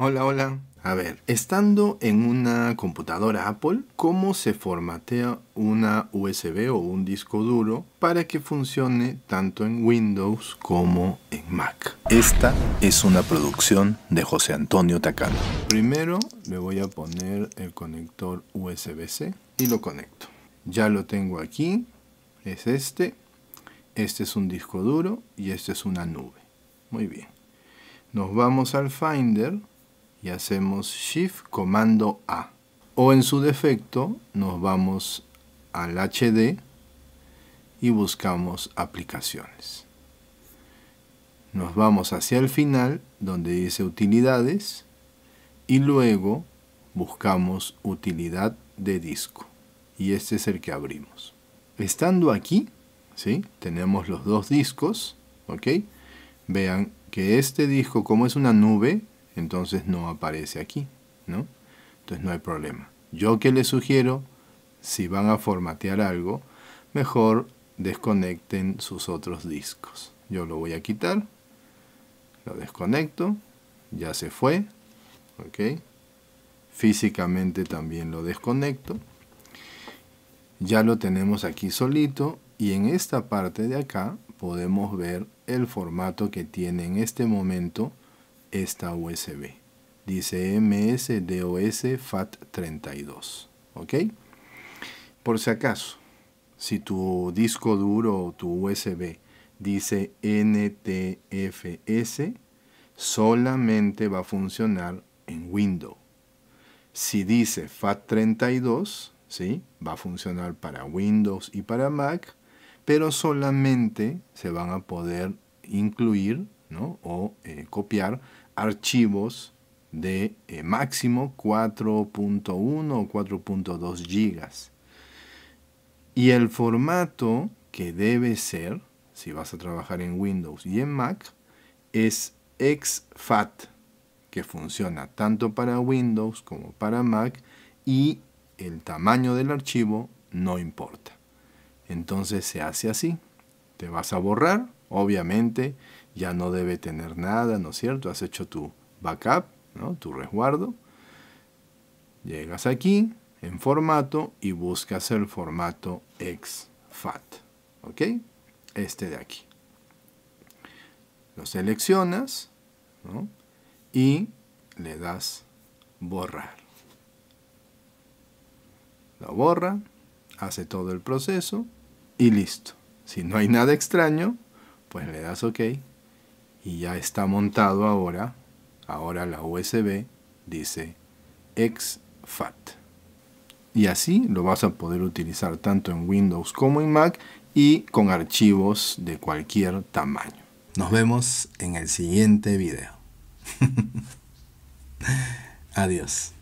Hola, hola. A ver, estando en una computadora Apple, ¿cómo se formatea una USB o un disco duro para que funcione tanto en Windows como en Mac? Esta es una producción de José Antonio Tacano. Primero le voy a poner el conector USB-C y lo conecto. Ya lo tengo aquí, es este. Este es un disco duro y este es una nube. Muy bien. Nos vamos al Finder y hacemos Shift Comando A. O en su defecto nos vamos al HD y buscamos aplicaciones. Nos vamos hacia el final donde dice utilidades y luego buscamos utilidad de disco. Y este es el que abrimos. Estando aquí, ¿sí? tenemos los dos discos. Vean que este disco, como es una nube, entonces no aparece aquí, ¿no? Entonces no hay problema. Yo que les sugiero, si van a formatear algo, mejor desconecten sus otros discos. Yo lo voy a quitar, lo desconecto, ya se fue, ¿ok? Físicamente también lo desconecto. Ya lo tenemos aquí solito y en esta parte de acá podemos ver el formato que tiene en este momento esta USB. Dice MS-DOS FAT32. ¿Ok? Por si acaso, si tu disco duro o tu USB dice NTFS, solamente va a funcionar en Windows. Si dice FAT32, ¿sí? va a funcionar para Windows y para Mac, pero solamente se van a poder incluir ¿no? o eh, copiar archivos de eh, máximo 4.1 o 4.2 gigas. Y el formato que debe ser, si vas a trabajar en Windows y en Mac, es exFAT que funciona tanto para Windows como para Mac y el tamaño del archivo no importa. Entonces se hace así. Te vas a borrar, obviamente, ya no debe tener nada, ¿no es cierto? Has hecho tu backup, ¿no? tu resguardo. Llegas aquí, en formato, y buscas el formato exFAT. ¿Ok? Este de aquí. Lo seleccionas ¿no? y le das borrar. Lo borra, hace todo el proceso y listo. Si no hay nada extraño, pues le das OK y ya está montado ahora, ahora la USB dice exFAT. Y así lo vas a poder utilizar tanto en Windows como en Mac y con archivos de cualquier tamaño. Nos vemos en el siguiente video. Adiós.